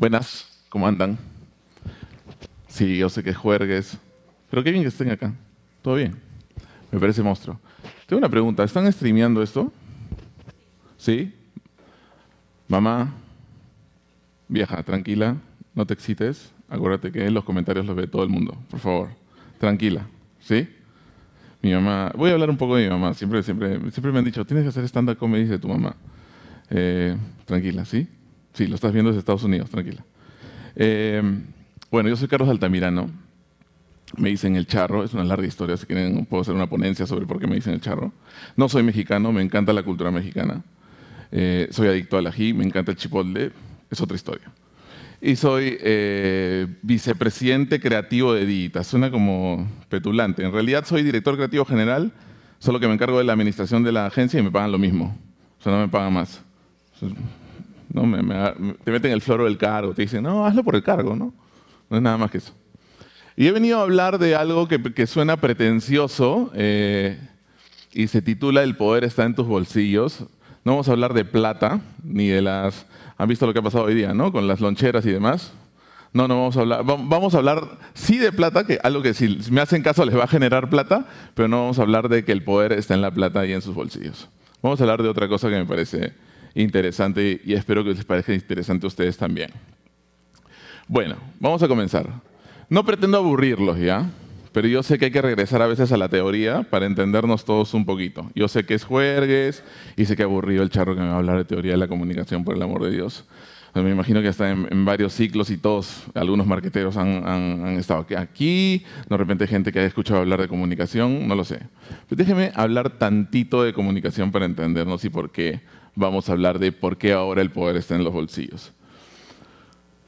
Buenas, ¿cómo andan? Sí, yo sé que juergues. Pero qué bien que estén acá. Todo bien. Me parece monstruo. Tengo una pregunta. ¿Están streameando esto? ¿Sí? Mamá, vieja, tranquila, no te excites. Acuérdate que en los comentarios los ve todo el mundo, por favor. Tranquila, ¿sí? Mi mamá, voy a hablar un poco de mi mamá. Siempre, siempre, siempre me han dicho, tienes que hacer stand-up comedy de tu mamá. Eh, tranquila, ¿sí? Sí, lo estás viendo desde Estados Unidos, tranquila. Eh, bueno, yo soy Carlos Altamirano. Me dicen el charro, es una larga historia, si quieren puedo hacer una ponencia sobre por qué me dicen el charro. No soy mexicano, me encanta la cultura mexicana. Eh, soy adicto al ají, me encanta el chipotle, es otra historia. Y soy eh, vicepresidente creativo de Digita, suena como petulante. En realidad soy director creativo general, solo que me encargo de la administración de la agencia y me pagan lo mismo. O sea, no me pagan más. ¿no? te meten el floro del cargo, te dicen, no, hazlo por el cargo, ¿no? No es nada más que eso. Y he venido a hablar de algo que, suena pretencioso eh, y se titula El poder está en tus bolsillos. No vamos a hablar de plata, ni de las... Han visto lo que ha pasado hoy día, ¿no? Con las loncheras y demás. No, no vamos a hablar. Vamos a hablar sí de plata, que algo que si me hacen caso les va a generar plata, pero no vamos a hablar de que el poder está en la plata y en sus bolsillos. Vamos a hablar de otra cosa que me parece interesante y espero que les parezca interesante a ustedes también. Bueno, vamos a comenzar. No pretendo aburrirlos ya, pero yo sé que hay que regresar a veces a la teoría para entendernos todos un poquito. Yo sé que es juergues y sé que aburrido el charro que me va a hablar de teoría de la comunicación, por el amor de Dios. Me imagino que está en, varios ciclos y todos, algunos marqueteros han, estado aquí, de repente gente que ha escuchado hablar de comunicación, no lo sé. Pero déjeme hablar tantito de comunicación para entendernos y por qué vamos a hablar de por qué ahora el poder está en los bolsillos.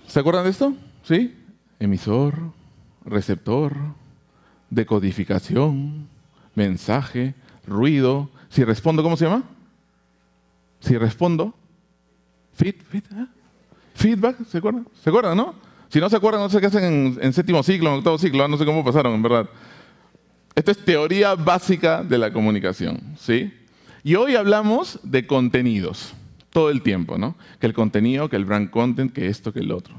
¿Se acuerdan de esto? ¿Sí? Emisor, receptor, decodificación, mensaje, ruido. Si respondo, ¿cómo se llama? Si respondo, ah. feedback, ¿se acuerdan? ¿Se acuerdan, no? Si no se acuerdan, no sé qué hacen en, en séptimo ciclo, en octavo ciclo, ah, no sé cómo pasaron, en verdad. Esta es teoría básica de la comunicación, ¿sí? Y hoy hablamos de contenidos, todo el tiempo, ¿no? Que el contenido, que el brand content, que esto, que el otro.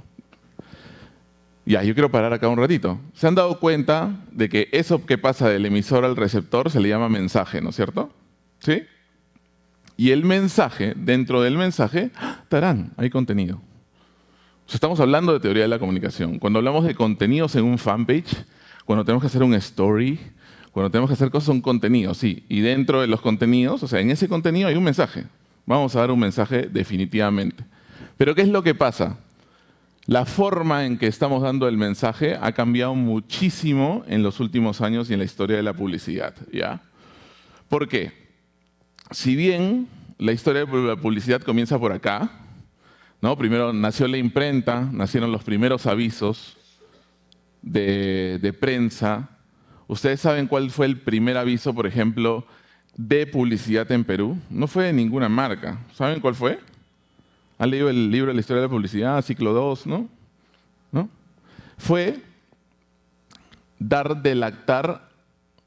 Ya, yo quiero parar acá un ratito. ¿Se han dado cuenta de que eso que pasa del emisor al receptor se le llama mensaje, ¿no es cierto? ¿Sí? Y el mensaje, dentro del mensaje, tarán, hay contenido. estamos hablando de teoría de la comunicación. Cuando hablamos de contenidos en un fanpage, cuando tenemos que hacer un story, cuando tenemos que hacer cosas son contenidos, sí. Y dentro de los contenidos, o sea, en ese contenido hay un mensaje. Vamos a dar un mensaje definitivamente. Pero ¿qué es lo que pasa? La forma en que estamos dando el mensaje ha cambiado muchísimo en los últimos años y en la historia de la publicidad. ¿ya? ¿Por qué? Si bien la historia de la publicidad comienza por acá, ¿no? primero nació la imprenta, nacieron los primeros avisos de, de prensa, Ustedes saben cuál fue el primer aviso, por ejemplo, de publicidad en Perú. No fue de ninguna marca. ¿Saben cuál fue? ¿Han leído el libro de la historia de la publicidad, ciclo 2, no? ¿No? Fue dar de lactar,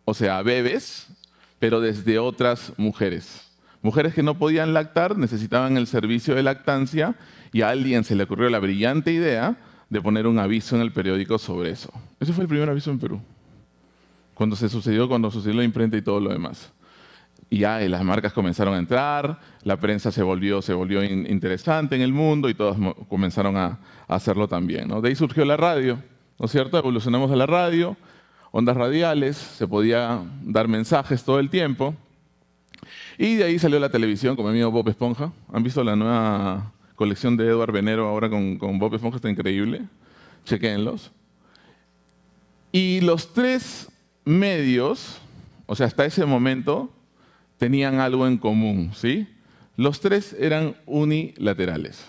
o sea, a bebés, pero desde otras mujeres. Mujeres que no podían lactar, necesitaban el servicio de lactancia y a alguien se le ocurrió la brillante idea de poner un aviso en el periódico sobre eso. Ese fue el primer aviso en Perú cuando se sucedió, cuando sucedió la imprenta y todo lo demás. Y ya las marcas comenzaron a entrar, la prensa se volvió, se volvió interesante en el mundo y todas comenzaron a, hacerlo también. De ahí surgió la radio, ¿no es cierto? Evolucionamos a la radio, ondas radiales, se podía dar mensajes todo el tiempo. Y de ahí salió la televisión como mi amigo Bob Esponja. ¿Han visto la nueva colección de Eduard Venero ahora con, con Bob Esponja? Está increíble. Chequéenlos. Y los tres medios, o sea, hasta ese momento, tenían algo en común, ¿sí? Los tres eran unilaterales.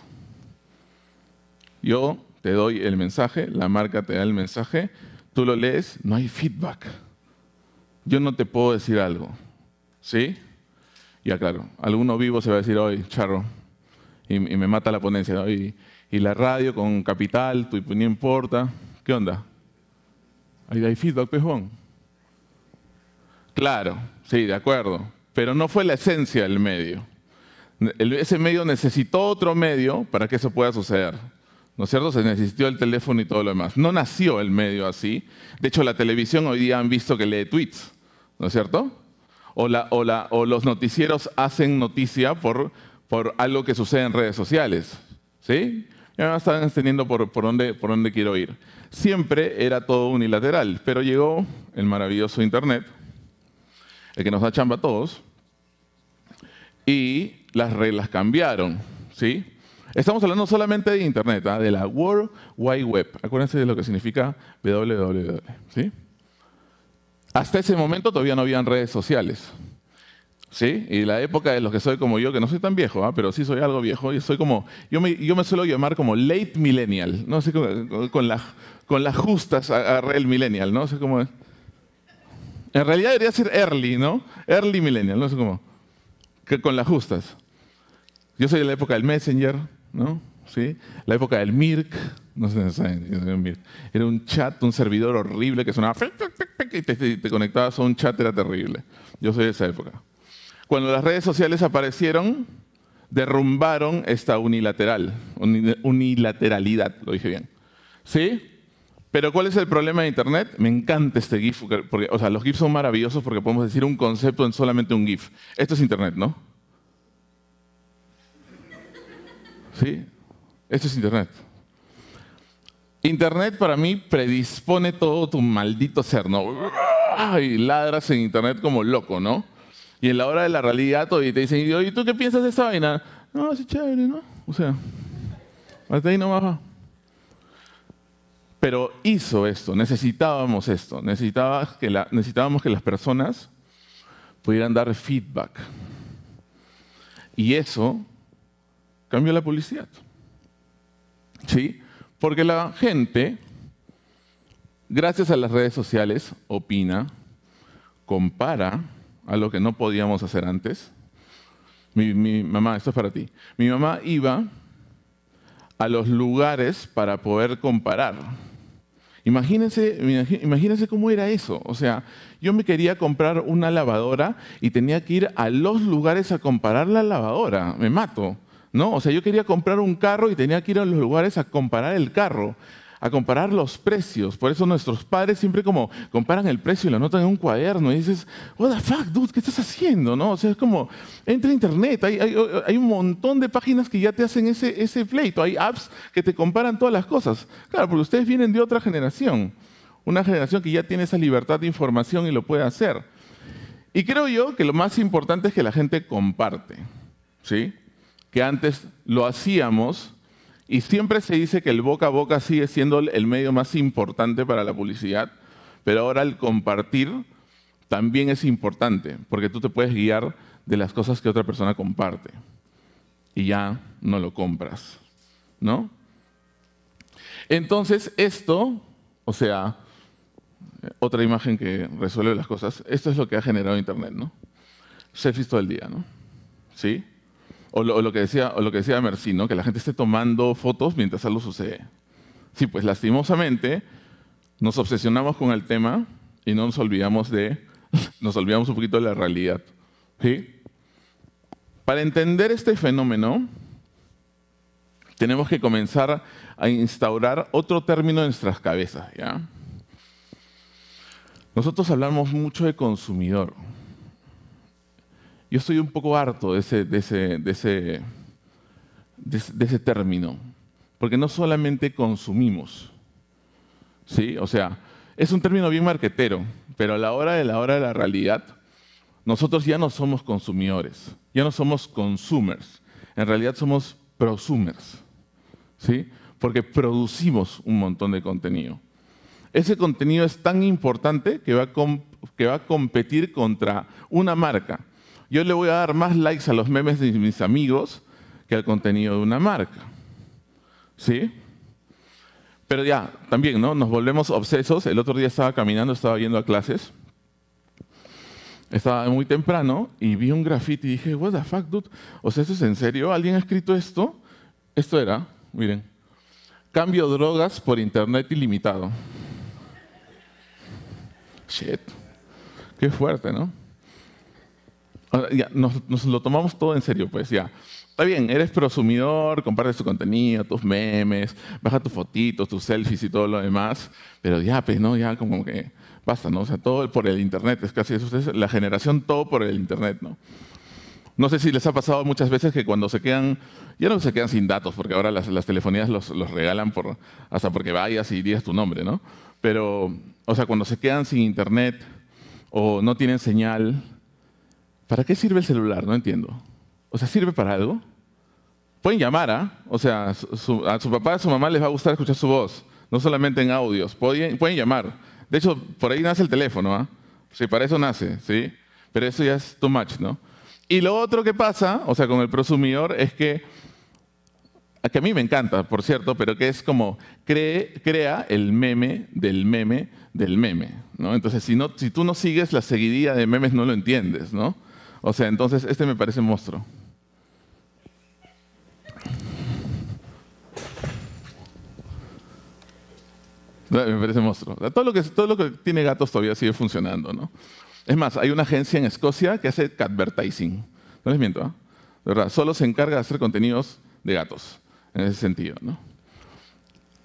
Yo te doy el mensaje, la marca te da el mensaje, tú lo lees, no hay feedback. Yo no te puedo decir algo, ¿sí? Ya claro, alguno vivo se va a decir, hoy, charro, y, me mata la ponencia, y, la radio con capital, tu, no importa, ¿qué onda? Ahí hay feedback, pejón. Claro, sí, de acuerdo. Pero no fue la esencia del medio. ese medio necesitó otro medio para que eso pueda suceder. ¿No es cierto? Se necesitó el teléfono y todo lo demás. No nació el medio así. De hecho, la televisión hoy día han visto que lee tweets. ¿No es cierto? O, los noticieros hacen noticia por, algo que sucede en redes sociales. ¿Sí? Ya me están entendiendo por, por, por dónde quiero ir. Siempre era todo unilateral, pero llegó el maravilloso Internet el que nos da chamba a todos, y las reglas cambiaron, ¿sí? Estamos hablando solamente de Internet, ¿ah? de la World Wide Web. Acuérdense de lo que significa www, ¿sí? Hasta ese momento todavía no habían redes sociales, ¿sí? Y la época de los que soy como yo, que no soy tan viejo, ¿ah? pero sí soy algo viejo, y soy como, yo me, yo me suelo llamar como late millennial, no sé, con, con, la, con las justas a el millennial, ¿no? sé cómo en realidad debería ser early, ¿no? Early millennial, no sé cómo. Que con las justas. Yo soy de la época del Messenger, ¿no? ¿Sí? La época del Mirk, no sé si saben, era un chat, un servidor horrible que sonaba y te, te conectabas a un chat, era terrible. Yo soy de esa época. Cuando las redes sociales aparecieron, derrumbaron esta unilateral, unilateralidad, lo dije bien. ¿Sí? Pero ¿cuál es el problema de Internet? Me encanta este GIF, porque, o sea, los GIFs son maravillosos porque podemos decir un concepto en solamente un GIF. Esto es Internet, ¿no? ¿Sí? Esto es Internet. Internet para mí predispone todo tu maldito ser, ¿no? Y ladras en Internet como loco, ¿no? Y en la hora de la realidad y te dicen, ¿y tú qué piensas de esa vaina? No, es chévere, ¿no? O sea, hasta ahí no baja. Pero hizo esto, necesitábamos esto, necesitábamos que, las personas pudieran dar feedback. Y eso cambió la publicidad. ¿Sí? Porque la gente, gracias a las redes sociales, opina, compara a lo que no podíamos hacer antes. mi, mamá, esto es para ti. Mi mamá iba a los lugares para poder comparar. Imagínense, imagínense cómo era eso. O sea, yo me quería comprar una lavadora y tenía que ir a los lugares a comparar la lavadora. Me mato. ¿no? O sea, yo quería comprar un carro y tenía que ir a los lugares a comparar el carro a comparar los precios. Por eso nuestros padres siempre como comparan el precio y lo anotan en un cuaderno y dices, what the fuck, dude, ¿qué estás haciendo? ¿No? O sea, es como, entra internet, hay, hay, hay, un montón de páginas que ya te hacen ese, ese pleito, hay apps que te comparan todas las cosas. Claro, porque ustedes vienen de otra generación, una generación que ya tiene esa libertad de información y lo puede hacer. Y creo yo que lo más importante es que la gente comparte, ¿sí? Que antes lo hacíamos y siempre se dice que el boca a boca sigue siendo el medio más importante para la publicidad, pero ahora el compartir también es importante, porque tú te puedes guiar de las cosas que otra persona comparte y ya no lo compras, ¿no? Entonces esto, o sea, otra imagen que resuelve las cosas, esto es lo que ha generado Internet, ¿no? Selfies todo el día, ¿no? ¿Sí? O lo, que decía, o lo que decía Mercino, que la gente esté tomando fotos mientras algo sucede. Sí, pues lastimosamente nos obsesionamos con el tema y no nos olvidamos de, nos olvidamos un poquito de la realidad. Para entender este fenómeno, tenemos que comenzar a instaurar otro término en nuestras cabezas. ¿ya? Nosotros hablamos mucho de consumidor. Yo estoy un poco harto de ese, término, porque no solamente consumimos, ¿sí? O sea, es un término bien marquetero, pero a la hora de la hora de la realidad, nosotros ya no somos consumidores, ya no somos consumers, en realidad somos prosumers, ¿sí? Porque producimos un montón de contenido. Ese contenido es tan importante que va a competir contra una marca yo le voy a dar más likes a los memes de mis amigos que al contenido de una marca. ¿Sí? Pero ya, también, ¿no? Nos volvemos obsesos. El otro día estaba caminando, estaba yendo a clases. Estaba muy temprano y vi un graffiti y dije, what the fuck, dude? O sea, ¿esto es en serio? ¿Alguien ha escrito esto? Esto era, miren, cambio drogas por internet ilimitado. Shit. Qué fuerte, ¿no? Ya, nos, lo tomamos todo en serio, pues ya. Está bien, eres prosumidor, compartes tu contenido, tus memes, baja tus fotitos, tus selfies y todo lo demás, pero ya, pues, ¿no? Ya como que basta, ¿no? O sea, todo por el Internet, es casi eso, es la generación todo por el Internet, ¿no? No sé si les ha pasado muchas veces que cuando se quedan, ya no se quedan sin datos, porque ahora las, las telefonías los, los, regalan por, hasta porque vayas y digas tu nombre, ¿no? Pero, o sea, cuando se quedan sin Internet o no tienen señal, ¿Para qué sirve el celular? No entiendo. O sea, ¿sirve para algo? Pueden llamar, ¿ah? O sea, a su papá, a su mamá les va a gustar escuchar su voz, no solamente en audios. Pueden, llamar. De hecho, por ahí nace el teléfono, ¿ah? Sí, para eso nace, ¿sí? Pero eso ya es too much, ¿no? Y lo otro que pasa, o sea, con el prosumidor es que, que a mí me encanta, por cierto, pero que es como cree, crea el meme del meme del meme, ¿no? Entonces, si, no, si tú no sigues la seguidilla de memes, no lo entiendes, ¿no? O sea, entonces este me parece monstruo. Ah, me parece monstruo. Todo lo, que, todo lo que tiene gatos todavía sigue funcionando, ¿no? Es más, hay una agencia en Escocia que hace advertising. No les miento, ¿ah? verdad, solo se encarga de hacer contenidos de gatos, en ese sentido, ¿no?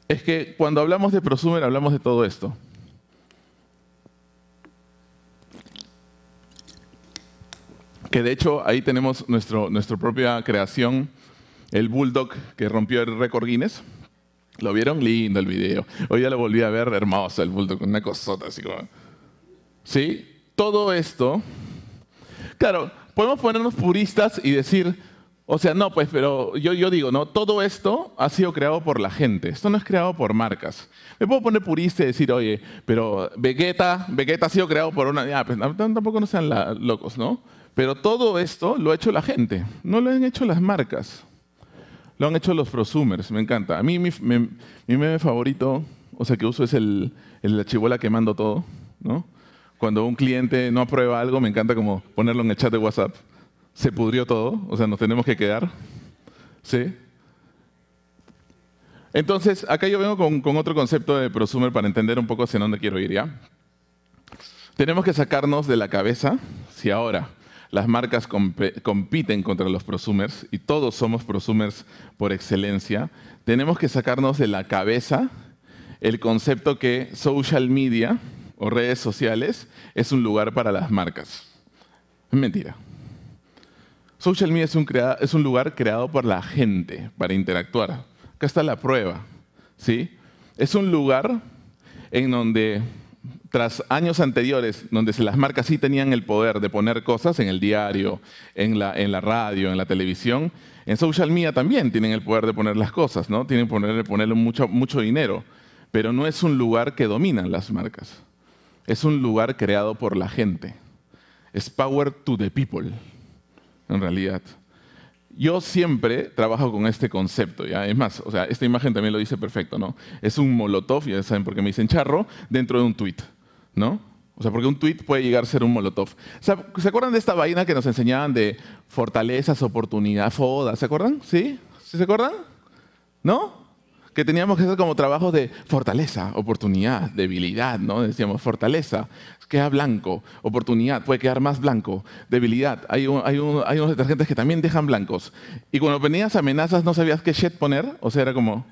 Es que cuando hablamos de prosumer, hablamos de todo esto. que de hecho ahí tenemos nuestro, nuestra propia creación, el Bulldog que rompió el récord Guinness. ¿Lo vieron? Lindo el video. Hoy ya lo volví a ver, hermoso el Bulldog, una cosota así como... ¿Sí? Todo esto... Claro, podemos ponernos puristas y decir, o sea, no, pues, pero yo, yo digo, ¿no? Todo esto ha sido creado por la gente, esto no es creado por marcas. Me puedo poner purista y decir, oye, pero Vegeta, Vegeta ha sido creado por una... Pues, tampoco no sean locos, ¿no? Pero todo esto lo ha hecho la gente, no lo han hecho las marcas, lo han hecho los prosumers, me encanta. A mí mi, meme favorito, o sea, que uso es el, el la chivola quemando todo, ¿no? Cuando un cliente no aprueba algo, me encanta como ponerlo en el chat de WhatsApp. Se pudrió todo, o sea, nos tenemos que quedar, ¿sí? Entonces, acá yo vengo con, con otro concepto de prosumer para entender un poco hacia dónde quiero ir, ¿ya? Tenemos que sacarnos de la cabeza, si ahora las marcas compiten contra los prosumers y todos somos prosumers por excelencia. Tenemos que sacarnos de la cabeza el concepto que social media o redes sociales es un lugar para las marcas. Es mentira. Social media es un, lugar creado por la gente para interactuar. Acá está la prueba. ¿sí? Es un lugar en donde tras años anteriores donde las marcas sí tenían el poder de poner cosas en el diario, en la, en la radio, en la televisión, en social media también tienen el poder de poner las cosas, ¿no? Tienen que ponerle, mucho, mucho dinero, pero no es un lugar que dominan las marcas. Es un lugar creado por la gente. Es power to the people, en realidad. Yo siempre trabajo con este concepto, ¿ya? Es más, o sea, esta imagen también lo dice perfecto, ¿no? Es un molotov, ya saben por qué me dicen charro, dentro de un tweet. ¿no? O sea, porque un tweet puede llegar a ser un molotov. ¿Se acuerdan de esta vaina que nos enseñaban de fortalezas, oportunidad, foda? ¿Se acuerdan? ¿Sí? ¿Sí se acuerdan? ¿No? Que teníamos que hacer como trabajo de fortaleza, oportunidad, debilidad, ¿no? Decíamos fortaleza, queda blanco, oportunidad, puede quedar más blanco, debilidad. Hay, hay, hay unos detergentes que también dejan blancos. Y cuando venías amenazas no sabías qué shit poner, o sea, era como,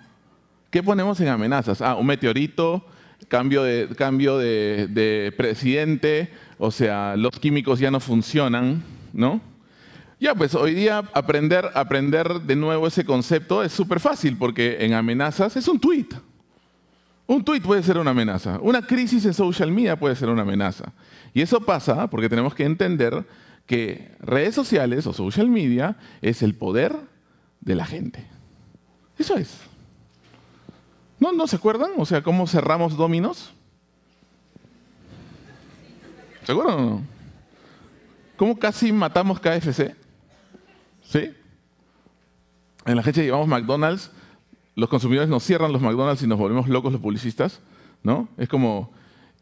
¿qué ponemos en amenazas? Ah, un meteorito, cambio de, cambio de, presidente, o sea, los químicos ya no funcionan, ¿no? Ya, pues hoy día aprender, aprender de nuevo ese concepto es súper fácil porque en amenazas es un tweet. Un tweet puede ser una amenaza. Una crisis en social media puede ser una amenaza. Y eso pasa porque tenemos que entender que redes sociales o social media es el poder de la gente. Eso es. ¿No, ¿No se acuerdan? O sea, ¿cómo cerramos Dominos? ¿Se acuerdan o no? ¿Cómo casi matamos KFC? ¿Sí? En la gente llevamos McDonald's, los consumidores nos cierran los McDonald's y nos volvemos locos los publicistas, ¿no? Es como...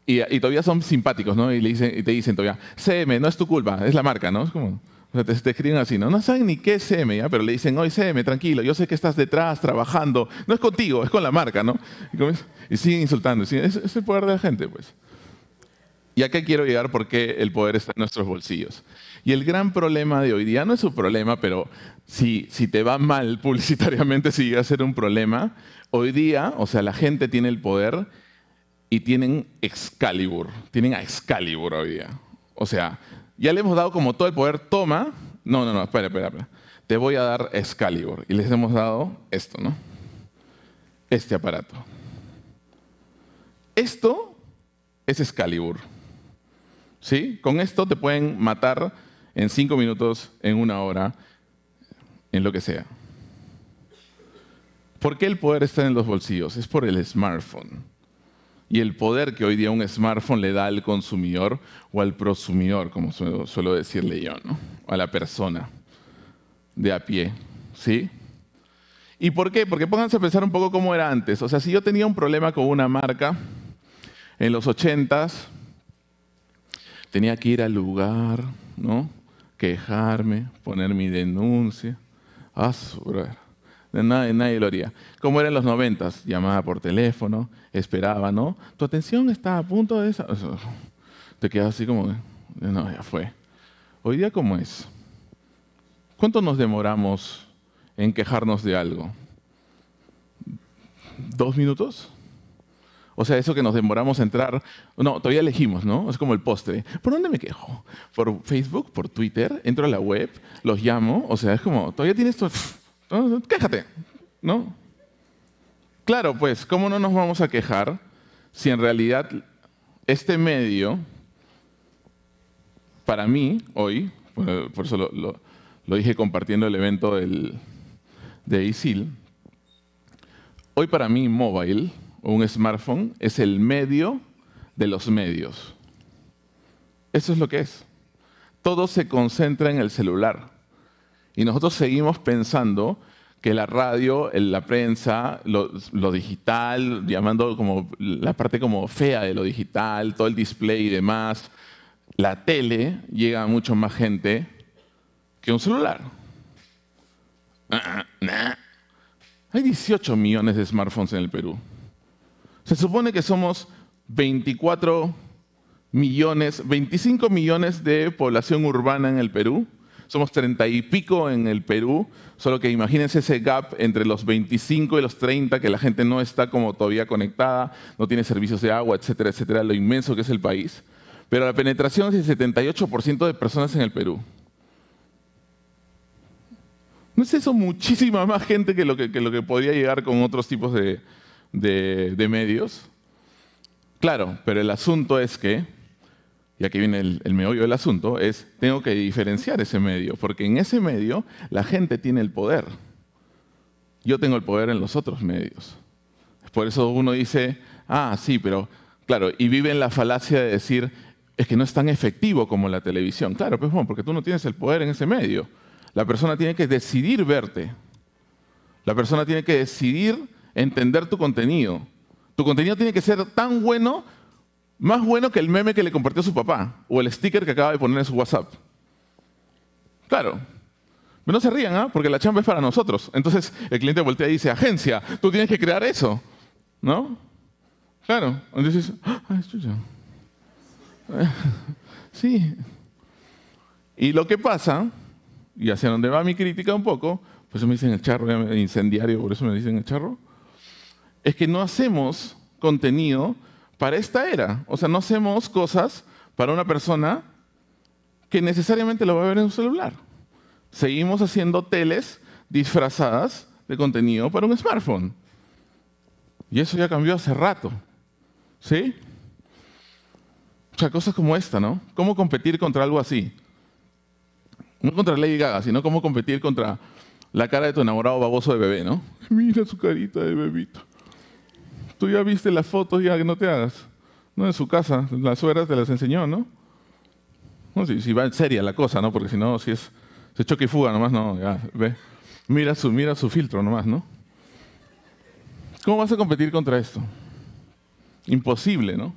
Y, todavía son simpáticos, ¿no? Y, le dicen, y te dicen todavía, CM, no es tu culpa, es la marca, ¿no? Es como... O te, escriben así, ¿no? No saben ni qué es M, pero le dicen, oye, CM, tranquilo, yo sé que estás detrás trabajando. No es contigo, es con la marca, ¿no? Y, siguen insultando. es, el poder de la gente, pues. ¿Y a quiero llegar? Porque el poder está en nuestros bolsillos. Y el gran problema de hoy día no es un problema, pero si, si te va mal publicitariamente, sigue a ser un problema, hoy día, o sea, la gente tiene el poder y tienen Excalibur. Tienen a Excalibur hoy día. O sea, ya le hemos dado como todo el poder, toma. No, no, no, espera, espera, espera. Te voy a dar Excalibur. Y les hemos dado esto, ¿no? Este aparato. Esto es Excalibur. ¿Sí? Con esto te pueden matar en cinco minutos, en una hora, en lo que sea. ¿Por qué el poder está en los bolsillos? Es por el smartphone y el poder que hoy día un smartphone le da al consumidor o al prosumidor, como suelo, decirle yo, ¿no? a la persona de a pie. ¿Sí? ¿Y por qué? Porque pónganse a pensar un poco cómo era antes. O sea, si yo tenía un problema con una marca en los ochentas, tenía que ir al lugar, ¿no? Quejarme, poner mi denuncia. Ah, Nadie, nadie, lo haría. Como eran los noventas, llamaba por teléfono, esperaba, ¿no? Tu atención está a punto de esa. Te quedas así como, no, ya fue. Hoy día, ¿cómo es? ¿Cuánto nos demoramos en quejarnos de algo? ¿Dos minutos? O sea, eso que nos demoramos a entrar, no, todavía elegimos, ¿no? Es como el postre. ¿Por dónde me quejo? ¿Por Facebook? ¿Por Twitter? Entro a la web, los llamo, o sea, es como, todavía tienes tu... Quéjate, ¿no? Claro, pues, ¿cómo no nos vamos a quejar si en realidad este medio, para mí, hoy, por eso lo, dije compartiendo el evento de ISIL, hoy para mí mobile o un smartphone es el medio de los medios. Eso es lo que es. Todo se concentra en el celular. Y nosotros seguimos pensando que la radio, la prensa, lo, digital, llamando como la parte como fea de lo digital, todo el display y demás, la tele llega a mucho más gente que un celular. Ah, ah, Hay 18 millones de smartphones en el Perú. Se supone que somos 24 millones, 25 millones de población urbana en el Perú somos treinta y pico en el Perú, solo que imagínense ese gap entre los 25 y los 30, que la gente no está como todavía conectada, no tiene servicios de agua, etcétera, etcétera, lo inmenso que es el país. Pero la penetración es del 78% de personas en el Perú. ¿No es eso muchísima más gente que lo que, podría llegar con otros tipos de medios? Claro, pero el asunto es que y aquí viene el, el, meollo del asunto, es tengo que diferenciar ese medio, porque en ese medio la gente tiene el poder. Yo tengo el poder en los otros medios. Por eso uno dice, ah, sí, pero claro, y vive en la falacia de decir, es que no es tan efectivo como la televisión. Claro, pues bueno, porque tú no tienes el poder en ese medio. La persona tiene que decidir verte. La persona tiene que decidir entender tu contenido. Tu contenido tiene que ser tan bueno más bueno que el meme que le compartió su papá o el sticker que acaba de poner en su WhatsApp. Claro. Pero no se rían, ¿ah? Porque la chamba es para nosotros. Entonces el cliente voltea y dice, agencia, tú tienes que crear eso. ¿No? Claro. Entonces, ¡ay, ah, chucha! Sí. Y lo que pasa, y hacia donde va mi crítica un poco, por eso me dicen el charro, incendiario, por eso me dicen el charro, es que no hacemos contenido para esta era. O sea, no hacemos cosas para una persona que necesariamente lo va a ver en su celular. Seguimos haciendo teles disfrazadas de contenido para un smartphone. Y eso ya cambió hace rato. ¿Sí? O sea, cosas como esta, ¿no? ¿Cómo competir contra algo así? No contra Lady Gaga, sino cómo competir contra la cara de tu enamorado baboso de bebé, ¿no? Mira su carita de bebito. Tú ya viste las fotos, ya que no te hagas. No, en su casa, las sueras te las enseñó, ¿no? no si, si, va en seria la cosa, ¿no? Porque si no, si es se choque y fuga nomás, no, ya, ve. Mira su, mira su filtro nomás, ¿no? ¿Cómo vas a competir contra esto? Imposible, ¿no?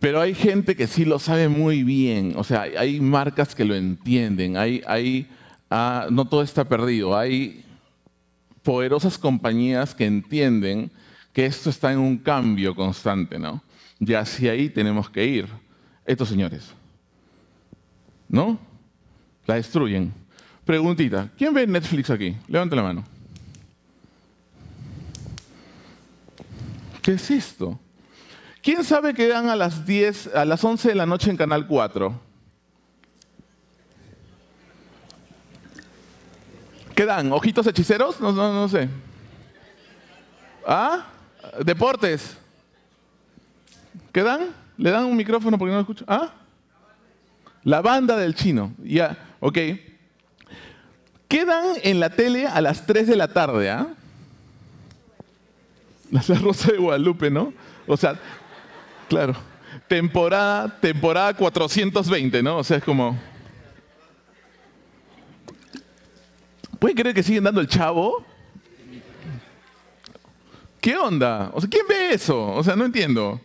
Pero hay gente que sí lo sabe muy bien, o sea, hay marcas que lo entienden, hay, hay ah, no todo está perdido, hay poderosas compañías que entienden que esto está en un cambio constante, ¿no? Y hacia ahí tenemos que ir. Estos señores, ¿no? La destruyen. Preguntita, ¿quién ve Netflix aquí? Levanta la mano. ¿Qué es esto? ¿Quién sabe que dan a las 10, a las 11 de la noche en Canal 4? ¿Qué dan? ¿Ojitos hechiceros? No, no, no sé. ¿Ah? Deportes. ¿Qué dan? ¿Le dan un micrófono porque no lo escucho? ¿Ah? La banda del chino. Ya, ok. ¿Qué dan en la tele a las 3 de la tarde, ¿ah? Las La Rosa de Guadalupe, ¿no? O sea, claro. Temporada, temporada 420, ¿no? O sea, es como. ¿Pueden creer que siguen dando el chavo? ¿Qué onda? O sea, ¿quién ve eso? O sea, no entiendo.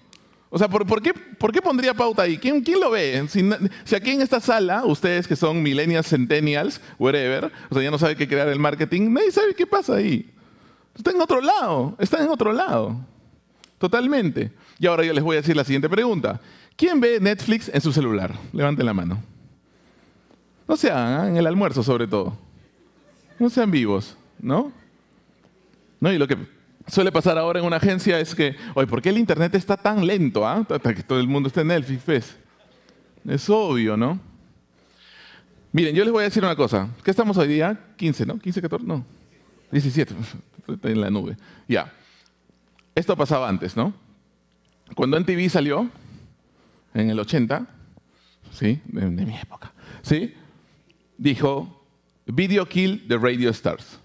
O sea, ¿por, qué, ¿por qué, pondría pauta ahí? ¿Quién, quién lo ve? Si, aquí en esta sala, ustedes que son millennials, centennials, wherever, o sea, ya no sabe qué crear el marketing, nadie sabe qué pasa ahí. Está en otro lado, está en otro lado. Totalmente. Y ahora yo les voy a decir la siguiente pregunta. ¿Quién ve Netflix en su celular? Levanten la mano. No sean ¿ah? en el almuerzo sobre todo. No sean vivos, ¿no? No, y lo que suele pasar ahora en una agencia es que, oye, ¿por qué el Internet está tan lento? ¿eh? Hasta que todo el mundo esté en el, FIFES. Es obvio, ¿no? Miren, yo les voy a decir una cosa. ¿Qué estamos hoy día? 15, ¿no? 15, 14, no. 17. Estoy en la nube. Ya. Esto pasaba antes, ¿no? Cuando NTV salió, en el 80, ¿sí? De, de mi época, ¿sí? Dijo, Video Kill the Radio Stars.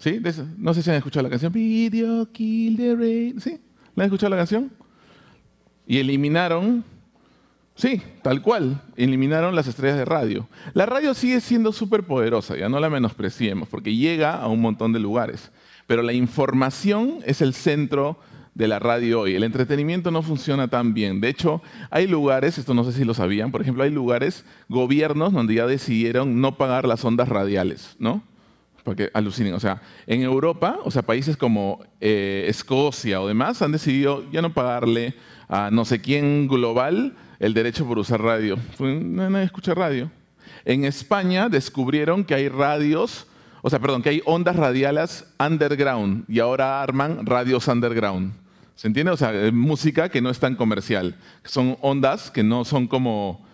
¿Sí? no sé si han escuchado la canción. Video Kill the ¿Sí? ¿La han escuchado la canción? Y eliminaron, sí, tal cual, eliminaron las estrellas de radio. La radio sigue siendo súper poderosa, ya no la menospreciemos, porque llega a un montón de lugares. Pero la información es el centro de la radio hoy. El entretenimiento no funciona tan bien. De hecho, hay lugares, esto no sé si lo sabían, por ejemplo, hay lugares, gobiernos donde ya decidieron no pagar las ondas radiales, ¿no? porque alucinen, o sea, en Europa, o sea, países como eh, Escocia o demás han decidido ya no pagarle a no sé quién global el derecho por usar radio. Pues, nadie escucha radio. En España descubrieron que hay radios, o sea, perdón, que hay ondas radiales underground y ahora arman radios underground. ¿Se entiende? O sea, música que no es tan comercial. Son ondas que no son como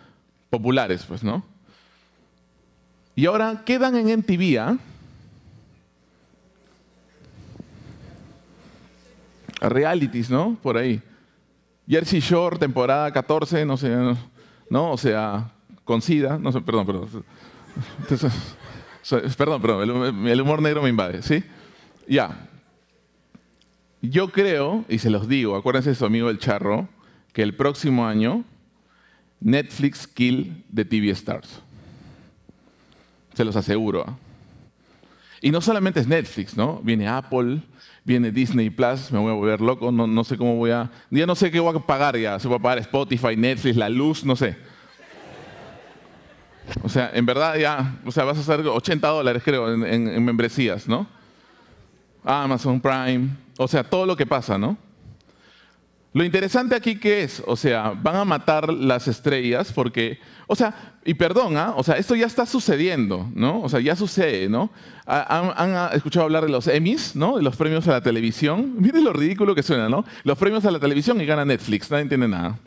populares, pues, ¿no? Y ahora quedan en MTV, ¿ah? realities, ¿no? Por ahí. Jersey Shore, temporada 14, no sé, ¿no? O sea, con SIDA, no sé, perdón, perdón. perdón, perdón, el, humor negro me invade, ¿sí? Ya. Yo creo, y se los digo, acuérdense de su amigo el charro, que el próximo año Netflix kill de TV Stars. Se los aseguro. ¿ah? Y no solamente es Netflix, ¿no? Viene Apple, viene Disney Plus, me voy a volver loco, no, no sé cómo voy a... Ya no sé qué voy a pagar ya, se va a pagar Spotify, Netflix, la luz, no sé. O sea, en verdad ya, o sea, vas a hacer 80 dólares creo en membresías, ¿no? Amazon Prime, o sea, todo lo que pasa, ¿no? Lo interesante aquí que es, o sea, van a matar las estrellas porque, o sea, y perdón, ¿ah? o sea, esto ya está sucediendo, ¿no? O sea, ya sucede, ¿no? Han, ah, escuchado hablar de los Emmys, ¿no? De los premios a la televisión. Miren lo ridículo que suena, ¿no? Los premios a la televisión y gana Netflix, nadie entiende nada.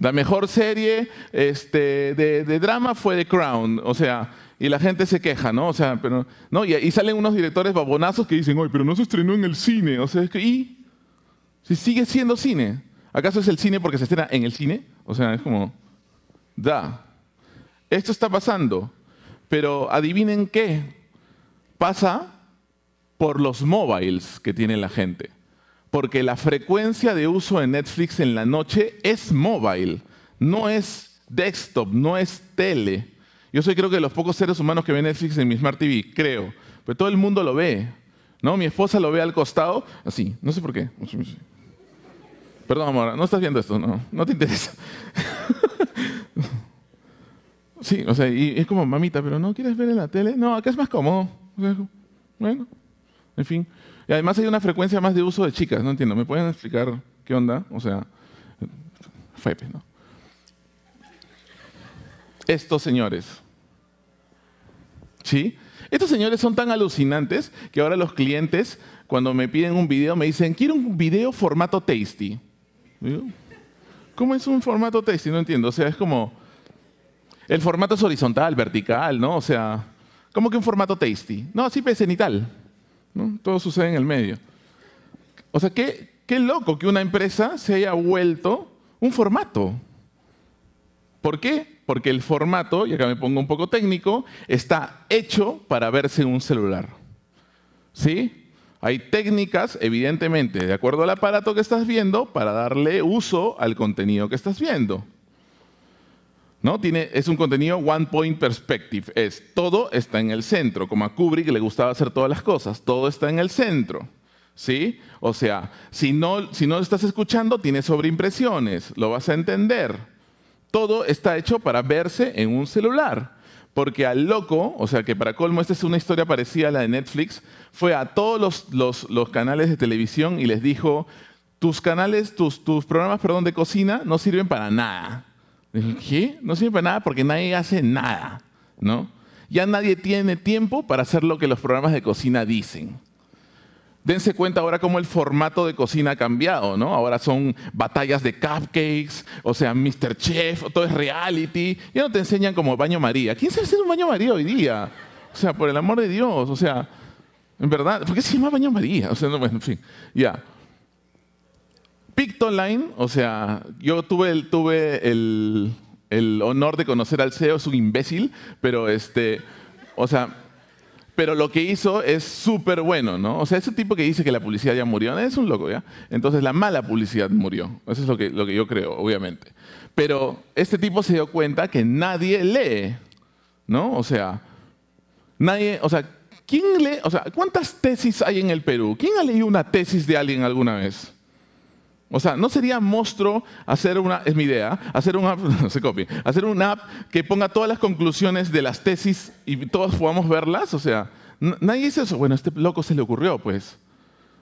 La mejor serie este, de, drama fue The Crown, o sea, y la gente se queja, ¿no? O sea, pero, ¿no? Y, salen unos directores babonazos que dicen, oye, pero no se estrenó en el cine, o sea, es que, y si sigue siendo cine. ¿Acaso es el cine porque se estrena en el cine? O sea, es como, da. Esto está pasando, pero adivinen qué. Pasa por los móviles que tiene la gente. Porque la frecuencia de uso de Netflix en la noche es mobile, no es desktop, no es tele. Yo soy creo que los pocos seres humanos que ven Netflix en mi Smart TV, creo. Pero todo el mundo lo ve. ¿no? Mi esposa lo ve al costado, así, no sé por qué. Perdón, amor, no estás viendo esto, no, no te interesa. sí, o sea, y es como, mamita, pero no quieres ver en la tele. No, acá es más cómodo. bueno, en fin. Y además hay una frecuencia más de uso de chicas, no entiendo. ¿Me pueden explicar qué onda? O sea, FEPE, ¿no? Estos señores. ¿Sí? Estos señores son tan alucinantes que ahora los clientes, cuando me piden un video, me dicen, quiero un video formato tasty. ¿Cómo es un formato Tasty? No entiendo. O sea, es como. El formato es horizontal, vertical, ¿no? O sea, ¿cómo que un formato tasty? No, así sí, pues, ni ¿no? Todo sucede en el medio. O sea, qué, qué loco que una empresa se haya vuelto un formato. ¿Por qué? Porque el formato, y acá me pongo un poco técnico, está hecho para verse en un celular. ¿Sí? Hay técnicas, evidentemente, de acuerdo al aparato que estás viendo, para darle uso al contenido que estás viendo. ¿No? Tiene, es un contenido one point perspective, es todo está en el centro, como a Kubrick le gustaba hacer todas las cosas, todo está en el centro. ¿Sí? O sea, si no, si no lo estás escuchando, tiene sobreimpresiones, lo vas a entender. Todo está hecho para verse en un celular. Porque al loco, o sea que para colmo, esta es una historia parecida a la de Netflix, fue a todos los, canales de televisión y les dijo, tus canales, tus, tus programas, perdón, de cocina no sirven para nada. ¿qué? No sirven para nada porque nadie hace nada, ¿no? Ya nadie tiene tiempo para hacer lo que los programas de cocina dicen. Dense cuenta ahora cómo el formato de cocina ha cambiado, ¿no? Ahora son batallas de cupcakes, o sea, Mr. Chef, todo es reality. Ya no te enseñan como baño María. ¿Quién sabe hacer un baño María hoy día? O sea, por el amor de Dios, o sea, en verdad, ¿por qué se llama baño María? O sea, no, bueno, en fin, ya. Pictoline, o sea, yo tuve el, el honor de conocer al CEO, es un imbécil, pero este, o sea, pero lo que hizo es súper bueno, ¿no? O sea, ese tipo que dice que la publicidad ya murió, es un loco, ¿ya? Entonces la mala publicidad murió. Eso es lo que, lo que yo creo, obviamente. Pero este tipo se dio cuenta que nadie lee, ¿no? O sea, nadie, o sea, ¿quién lee? O sea, ¿cuántas tesis hay en el Perú? ¿Quién ha leído una tesis de alguien alguna vez? O sea, ¿no sería monstruo hacer una, es mi idea, hacer app, no se copie, hacer un app que ponga todas las conclusiones de las tesis y todos podamos verlas? O sea, nadie dice eso. Bueno, a este loco se le ocurrió, pues.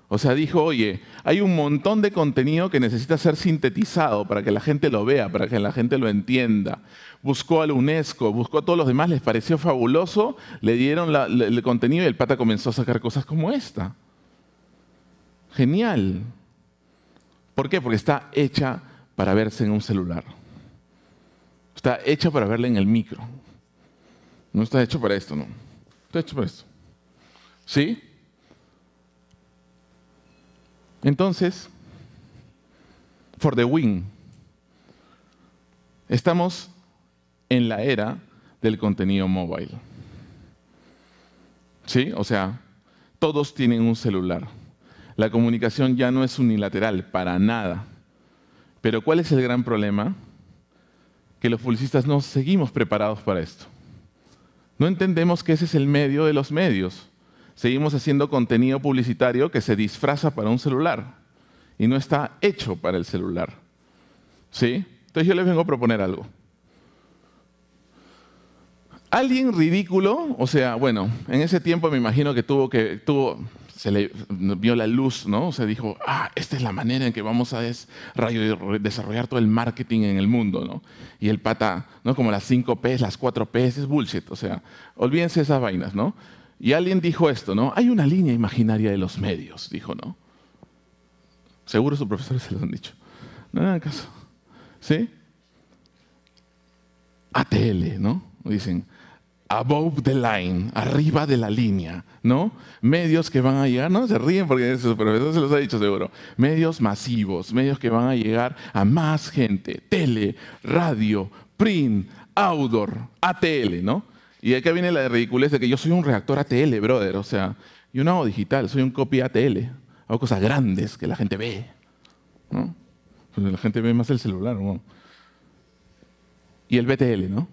O sea, dijo, oye, hay un montón de contenido que necesita ser sintetizado para que la gente lo vea, para que la gente lo entienda. Buscó al UNESCO, buscó a todos los demás, les pareció fabuloso, le dieron el contenido y el pata comenzó a sacar cosas como esta. Genial. ¿Por qué? Porque está hecha para verse en un celular. Está hecha para verla en el micro. No está hecho para esto, no. Está hecho para esto. ¿Sí? Entonces, for the win. Estamos en la era del contenido móvil. ¿Sí? O sea, todos tienen un celular. La comunicación ya no es unilateral, para nada. Pero ¿cuál es el gran problema? Que los publicistas no seguimos preparados para esto. No entendemos que ese es el medio de los medios. Seguimos haciendo contenido publicitario que se disfraza para un celular y no está hecho para el celular. ¿Sí? Entonces yo les vengo a proponer algo. Alguien ridículo, o sea, bueno, en ese tiempo me imagino que tuvo que tuvo se le vio la luz, ¿no? se dijo, ah, esta es la manera en que vamos a desarrollar todo el marketing en el mundo, ¿no? Y el pata, ¿no? Como las 5 P's, las 4 P's, es bullshit, o sea, olvídense esas vainas, ¿no? Y alguien dijo esto, ¿no? Hay una línea imaginaria de los medios, dijo, ¿no? Seguro sus profesores se lo han dicho. No hagan caso. ¿Sí? ATL, ¿no? Dicen, above the line, arriba de la línea, ¿no? Medios que van a llegar, no se ríen porque sus se los ha dicho seguro, medios masivos, medios que van a llegar a más gente, tele, radio, print, outdoor, ATL, ¿no? Y acá viene la ridiculez de que yo soy un reactor ATL, brother, o sea, yo no hago digital, soy un copy ATL, hago cosas grandes que la gente ve, ¿no? Pues la gente ve más el celular, ¿no? Y el BTL, ¿no?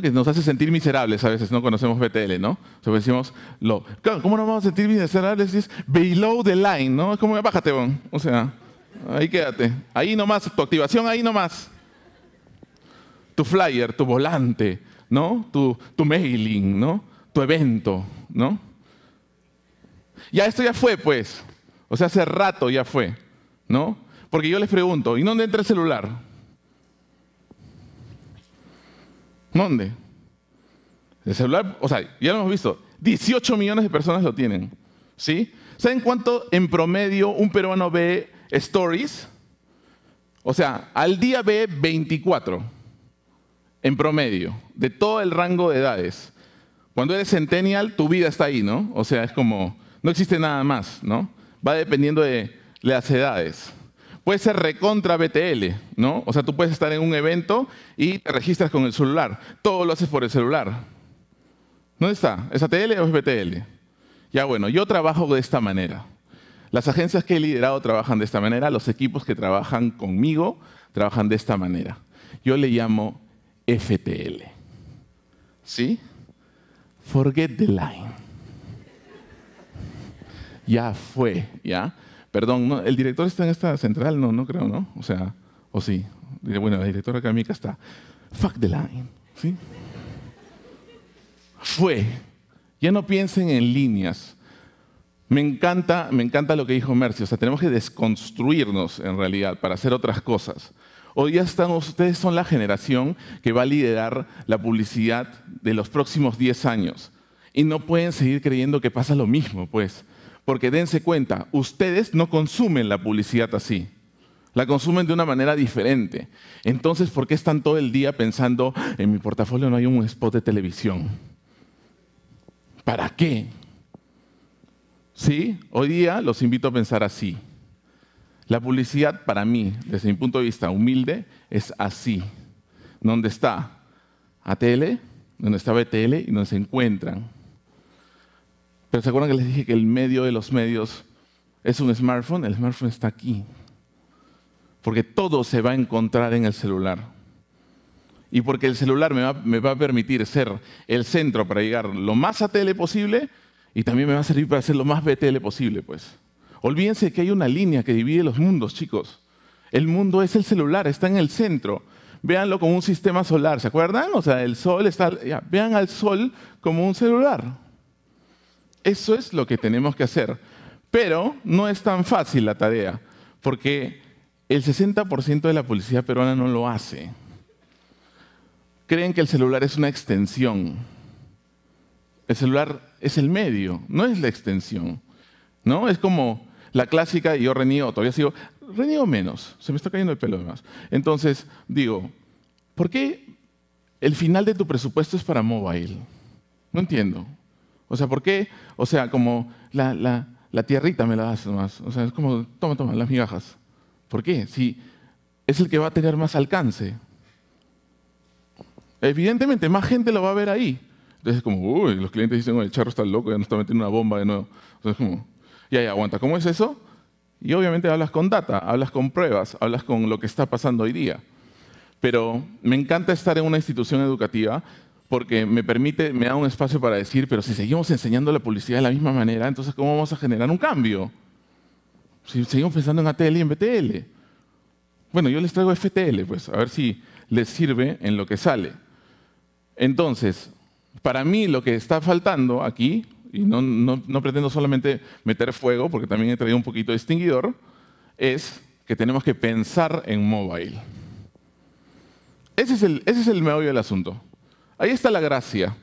que nos hace sentir miserables a veces, no conocemos BTL, ¿no? O pues decimos, lo, ¿cómo nos vamos a sentir miserables es below the line, ¿no? Es como, bájate, o sea, ahí quédate, ahí nomás, tu activación ahí nomás. Tu flyer, tu volante, ¿no? Tu, tu mailing, ¿no? Tu evento, ¿no? Ya esto ya fue, pues. O sea, hace rato ya fue, ¿no? Porque yo les pregunto, ¿y dónde entra el celular? ¿Dónde? El celular, o sea, ya lo hemos visto, 18 millones de personas lo tienen. ¿Sí? ¿Saben cuánto en promedio un peruano ve stories? O sea, al día ve 24 en promedio, de todo el rango de edades. Cuando eres centennial, tu vida está ahí, ¿no? O sea, es como, no existe nada más, ¿no? Va dependiendo de las edades puede ser recontra BTL, ¿no? O sea, tú puedes estar en un evento y te registras con el celular. Todo lo haces por el celular. ¿Dónde está? ¿Es ATL o es BTL? Ya bueno, yo trabajo de esta manera. Las agencias que he liderado trabajan de esta manera, los equipos que trabajan conmigo trabajan de esta manera. Yo le llamo FTL. ¿Sí? Forget the line. Ya fue, ¿ya? Perdón, el director está en esta central, no, no creo, ¿no? O sea, o sí. Bueno, la directora académica está. Fuck the line. ¿Sí? Fue. Ya no piensen en líneas. Me encanta, me encanta lo que dijo Mercy. O sea, tenemos que desconstruirnos en realidad para hacer otras cosas. Hoy ya están, ustedes son la generación que va a liderar la publicidad de los próximos 10 años. Y no pueden seguir creyendo que pasa lo mismo, pues. Porque dense cuenta, ustedes no consumen la publicidad así. La consumen de una manera diferente. Entonces, ¿por qué están todo el día pensando, en mi portafolio no hay un spot de televisión? ¿Para qué? Sí, hoy día los invito a pensar así. La publicidad para mí, desde mi punto de vista humilde, es así. Donde está ATL, donde está BTL y donde se encuentran. Pero ¿se acuerdan que les dije que el medio de los medios es un smartphone? El smartphone está aquí. Porque todo se va a encontrar en el celular. Y porque el celular me va, a permitir ser el centro para llegar lo más a tele posible y también me va a servir para ser lo más BTL posible, pues. Olvídense que hay una línea que divide los mundos, chicos. El mundo es el celular, está en el centro. Véanlo como un sistema solar, ¿se acuerdan? O sea, el sol está... vean al sol como un celular. Eso es lo que tenemos que hacer. Pero no es tan fácil la tarea, porque el 60% de la policía peruana no lo hace. Creen que el celular es una extensión. El celular es el medio, no es la extensión. ¿No? Es como la clásica, y yo reniego, todavía sigo, reniego menos, se me está cayendo el pelo además. Entonces, digo, ¿por qué el final de tu presupuesto es para mobile? No entiendo. O sea, ¿por qué? O sea, como la, tierrita me la das más. O sea, es como, toma, toma, las migajas. ¿Por qué? Si es el que va a tener más alcance. Evidentemente, más gente lo va a ver ahí. Entonces es como, uy, los clientes dicen, el charro está loco, ya no está metiendo una bomba de nuevo. Entonces es como, ya, ya, aguanta, ¿cómo es eso? Y obviamente hablas con data, hablas con pruebas, hablas con lo que está pasando hoy día. Pero me encanta estar en una institución educativa porque me permite, me da un espacio para decir, pero si seguimos enseñando la publicidad de la misma manera, entonces ¿cómo vamos a generar un cambio? Si seguimos pensando en ATL y en BTL. Bueno, yo les traigo FTL, pues, a ver si les sirve en lo que sale. Entonces, para mí lo que está faltando aquí, y no, pretendo solamente meter fuego, porque también he traído un poquito de extinguidor, es que tenemos que pensar en mobile. Ese es el, ese es el meollo del asunto. Ahí está la gracia.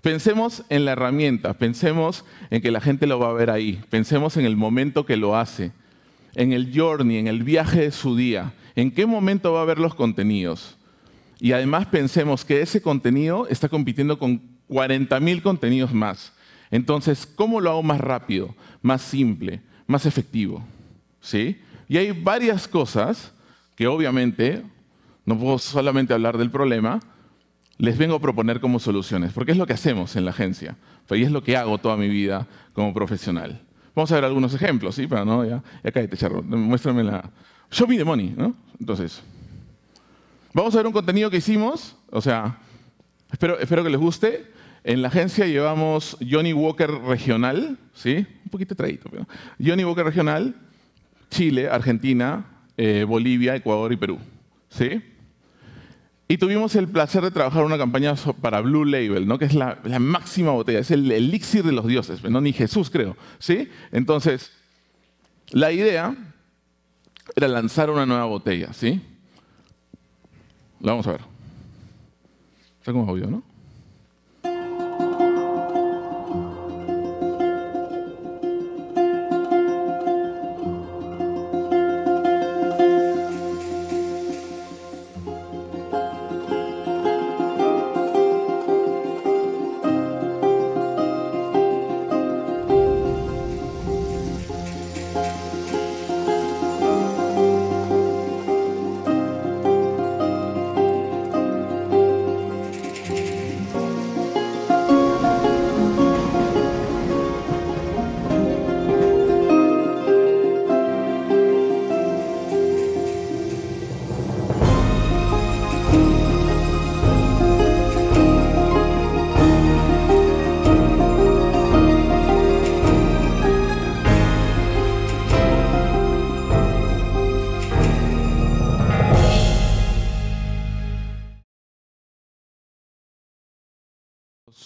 Pensemos en la herramienta, pensemos en que la gente lo va a ver ahí, pensemos en el momento que lo hace, en el journey, en el viaje de su día, en qué momento va a ver los contenidos. Y además pensemos que ese contenido está compitiendo con 40.000 contenidos más. Entonces, ¿cómo lo hago más rápido, más simple, más efectivo? ¿Sí? Y hay varias cosas que obviamente, no puedo solamente hablar del problema, les vengo a proponer como soluciones, porque es lo que hacemos en la agencia, y es lo que hago toda mi vida como profesional. Vamos a ver algunos ejemplos, ¿sí? Para no, ya, cállate, charro, muéstrame la... Show me the money, ¿no? Entonces, vamos a ver un contenido que hicimos, o sea, espero, espero que les guste. En la agencia llevamos Johnny Walker regional, ¿sí? Un poquito traído, pero... Johnny Walker regional, Chile, Argentina, eh, Bolivia, Ecuador y Perú, ¿sí? Y tuvimos el placer de trabajar una campaña para Blue Label, ¿no? que es la, máxima botella, es el elixir de los dioses, ¿no? ni Jesús creo. ¿sí? Entonces, la idea era lanzar una nueva botella. ¿sí? vamos a ver. Está como obvio, ¿no?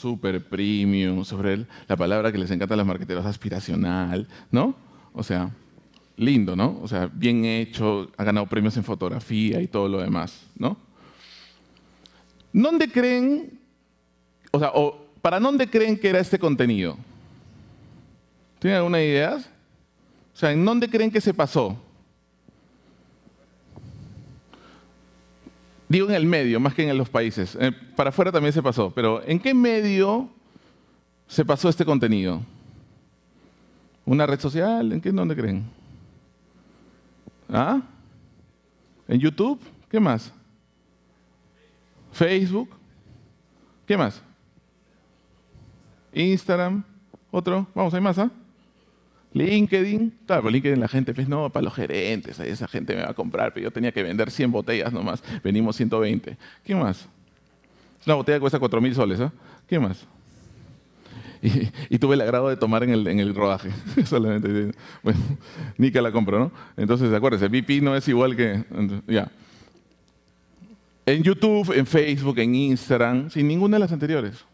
super premium, sobre la palabra que les encanta a los marqueteros, aspiracional, ¿no? O sea, lindo, ¿no? O sea, bien hecho, ha ganado premios en fotografía y todo lo demás, ¿no? ¿Dónde creen, o sea, o, para dónde creen que era este contenido? ¿Tienen alguna idea? O sea, ¿en dónde creen que se pasó? digo en el medio, más que en los países. Eh, para afuera también se pasó, pero ¿en qué medio se pasó este contenido? ¿Una red social? ¿En qué? ¿Dónde creen? ¿Ah? ¿En YouTube? ¿Qué más? Facebook. ¿Qué más? Instagram. Otro. Vamos, hay más, ¿ah? LinkedIn, claro, LinkedIn la gente, pues no, para los gerentes, esa gente me va a comprar, pero yo tenía que vender 100 botellas nomás, venimos 120. ¿Qué más? Una botella cuesta 4000 mil soles, ¿eh? ¿Qué más? Y, tuve el agrado de tomar en el, rodaje. Solamente, bueno, ni que la compro, ¿no? Entonces, acuérdense, VP no es igual que, ya. En YouTube, en Facebook, en Instagram, sin ninguna de las anteriores.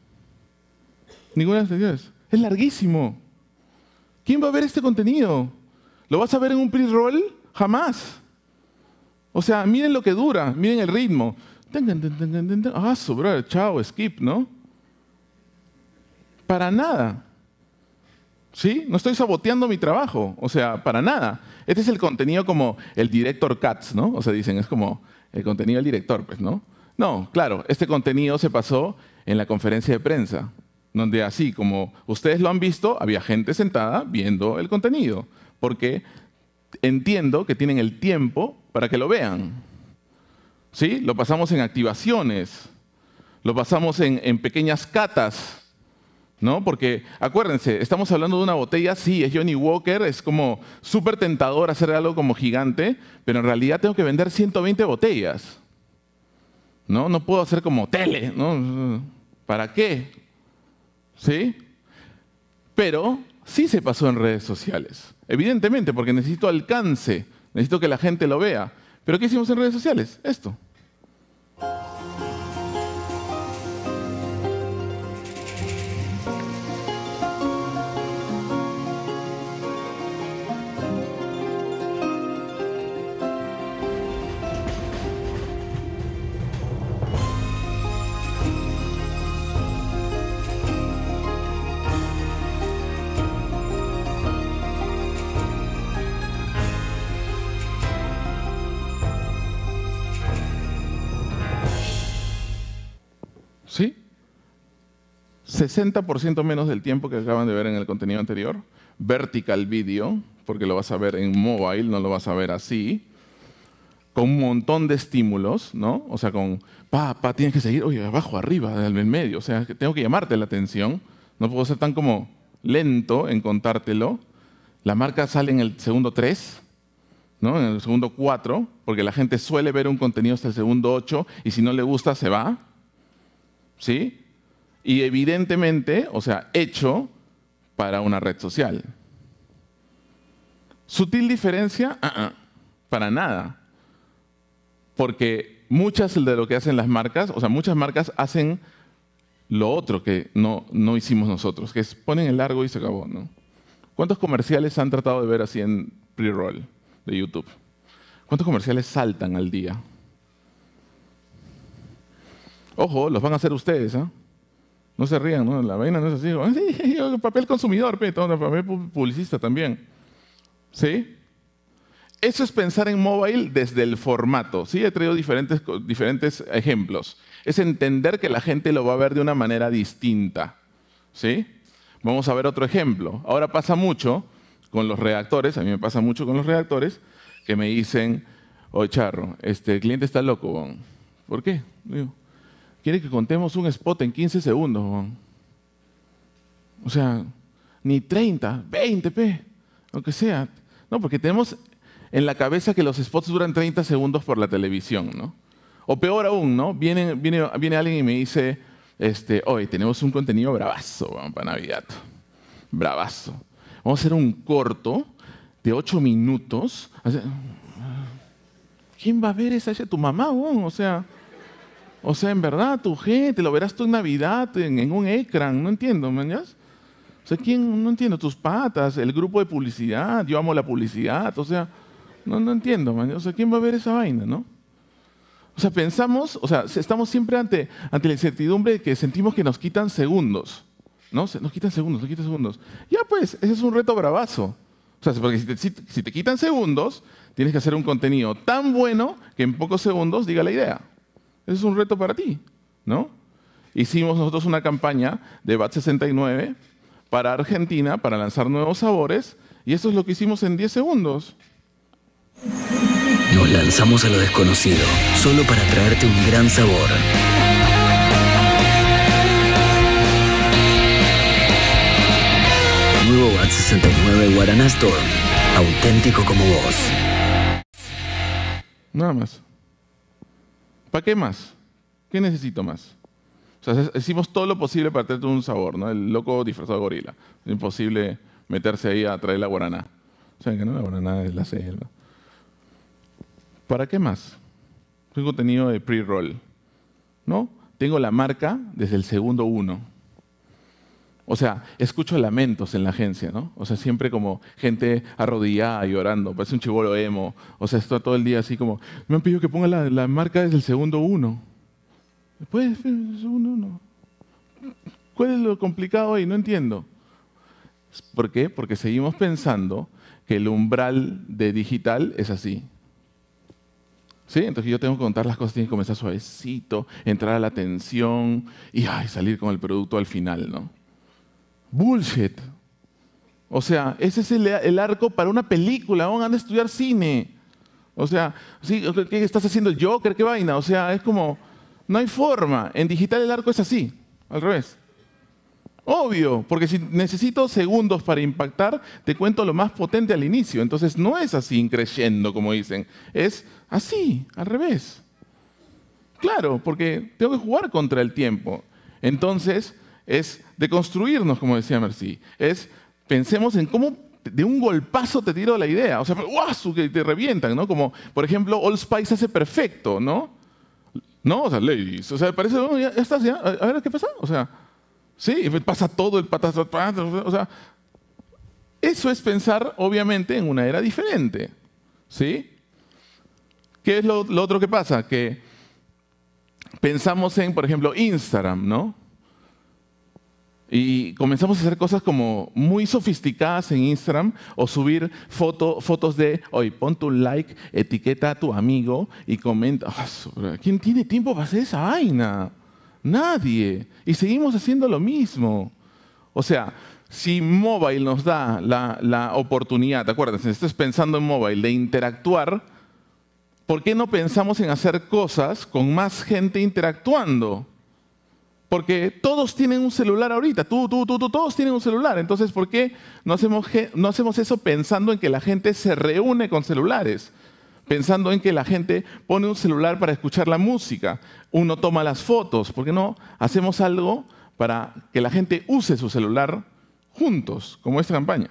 Ninguna de las anteriores. Es larguísimo. ¿Quién va a ver este contenido? ¿Lo vas a ver en un pre-roll? Jamás. O sea, miren lo que dura, miren el ritmo. Ah, su chao, skip, ¿no? Para nada. ¿Sí? No estoy saboteando mi trabajo, o sea, para nada. Este es el contenido como el director cuts, ¿no? O sea, dicen, es como el contenido del director, pues, ¿no? No, claro, este contenido se pasó en la conferencia de prensa donde así como ustedes lo han visto, había gente sentada viendo el contenido, porque entiendo que tienen el tiempo para que lo vean. ¿Sí? Lo pasamos en activaciones, lo pasamos en, pequeñas catas, ¿no? Porque acuérdense, estamos hablando de una botella, sí, es Johnny Walker, es como súper tentador hacer algo como gigante, pero en realidad tengo que vender 120 botellas. ¿No? No puedo hacer como tele, ¿no? ¿Para qué? ¿sí? Pero sí se pasó en redes sociales. Evidentemente, porque necesito alcance, necesito que la gente lo vea. Pero ¿qué hicimos en redes sociales? Esto. 60% menos del tiempo que acaban de ver en el contenido anterior. Vertical video, porque lo vas a ver en mobile, no lo vas a ver así. Con un montón de estímulos, ¿no? O sea, con, pa, pa, tienes que seguir, oye, abajo, arriba, en medio. O sea, tengo que llamarte la atención. No puedo ser tan como lento en contártelo. La marca sale en el segundo 3, ¿no? En el segundo 4, porque la gente suele ver un contenido hasta el segundo 8 y si no le gusta, se va. ¿Sí? y evidentemente, o sea, hecho para una red social. ¿Sutil diferencia? Ah, ah, para nada. Porque muchas de lo que hacen las marcas, o sea, muchas marcas hacen lo otro que no, no hicimos nosotros, que es ponen el largo y se acabó, ¿no? ¿Cuántos comerciales han tratado de ver así en pre-roll de YouTube? ¿Cuántos comerciales saltan al día? Ojo, los van a hacer ustedes, ¿ah? No se rían, ¿no? La vaina no es así. Ah, papel consumidor, papel publicista también. ¿Sí? Eso es pensar en mobile desde el formato. Sí, he traído diferentes, diferentes ejemplos. Es entender que la gente lo va a ver de una manera distinta. ¿Sí? Vamos a ver otro ejemplo. Ahora pasa mucho con los redactores, a mí me pasa mucho con los redactores, que me dicen, oye, Charro, este cliente está loco, ¿por qué? Digo, quiere que contemos un spot en 15 segundos. Juan. O sea, ni 30, 20, p, aunque sea. No, porque tenemos en la cabeza que los spots duran 30 segundos por la televisión, ¿no? O peor aún, ¿no? Viene, viene, viene alguien y me dice, este, hoy tenemos un contenido bravazo Juan, para Navidad. Bravazo. Vamos a hacer un corto de 8 minutos. ¿Quién va a ver esa? ¿Tu mamá, Juan? O sea... O sea, en verdad, tu gente, lo verás tú en Navidad, en, un ecran, no entiendo, entiendes? O sea, ¿quién? No entiendo, tus patas, el grupo de publicidad, yo amo la publicidad, o sea, no, no entiendo, entiendes? O sea, ¿quién va a ver esa vaina, no? O sea, pensamos, o sea, estamos siempre ante, ante la incertidumbre de que sentimos que nos quitan segundos, ¿no? Nos quitan segundos, nos quitan segundos. Ya pues, ese es un reto bravazo. O sea, porque si te quitan segundos, tienes que hacer un contenido tan bueno que en pocos segundos diga la idea. Ese es un reto para ti, ¿no? Hicimos nosotros una campaña de BAT 69 para Argentina, para lanzar nuevos sabores, y eso es lo que hicimos en 10 segundos. Nos lanzamos a lo desconocido, solo para traerte un gran sabor. Nuevo BAT 69 Guaraná Storm, auténtico como vos. Nada más. ¿Para qué más? ¿Qué necesito más? O sea, hicimos todo lo posible para tener un sabor, ¿no? El loco disfrazado de gorila. Es imposible meterse ahí a traer la guaraná. ¿Saben que no? La guaraná es la selva. ¿Para qué más? Tengo contenido de pre-roll, ¿no? Tengo la marca desde el segundo uno. O sea, escucho lamentos en la agencia, ¿no? O sea, siempre como gente arrodillada, llorando, parece un chivolo emo. O sea, está todo el día así como, me han pedido que ponga la, marca desde el segundo uno. Después, el segundo uno. ¿Cuál es lo complicado ahí? No entiendo. ¿Por qué? Porque seguimos pensando que el umbral de digital es así. ¿Sí? Entonces yo tengo que contar las cosas, tiene que comenzar suavecito, entrar a la atención y salir con el producto al final, ¿no? Bullshit. O sea, ese es el, arco para una película. Van a estudiar cine. O sea, ¿qué estás haciendo Joker? ¿Qué vaina? O sea, es como, no hay forma. En digital el arco es así, al revés. Obvio, porque si necesito segundos para impactar, te cuento lo más potente al inicio. Entonces no es así creyendo, como dicen. Es así, al revés. Claro, porque tengo que jugar contra el tiempo. Entonces, es deconstruirnos, como decía Mercy. Es pensemos en cómo de un golpazo te tiro la idea. O sea, ¡guau! que te revientan, ¿no? Como, por ejemplo, All Spice hace perfecto, ¿no? No, o sea, ladies. O sea, parece, oh, ya, estás, ya, a ver qué pasa. O sea, sí, pasa todo el patas, o sea, eso es pensar, obviamente, en una era diferente, ¿sí? ¿Qué es lo otro que pasa? Que pensamos en, por ejemplo, Instagram, ¿no? Y comenzamos a hacer cosas como muy sofisticadas en Instagram o subir foto, fotos de, hoy pon tu like, etiqueta a tu amigo y comenta. Ah, ¿Quién tiene tiempo para hacer esa vaina? Nadie. Y seguimos haciendo lo mismo. O sea, si mobile nos da la, la oportunidad, ¿te acuerdas? Si estás pensando en mobile, de interactuar, ¿por qué no pensamos en hacer cosas con más gente interactuando? Porque todos tienen un celular ahorita, tú, tú, tú, tú, todos tienen un celular. Entonces, ¿por qué no hacemos, no hacemos eso pensando en que la gente se reúne con celulares? Pensando en que la gente pone un celular para escuchar la música, uno toma las fotos, ¿por qué no hacemos algo para que la gente use su celular juntos, como esta campaña?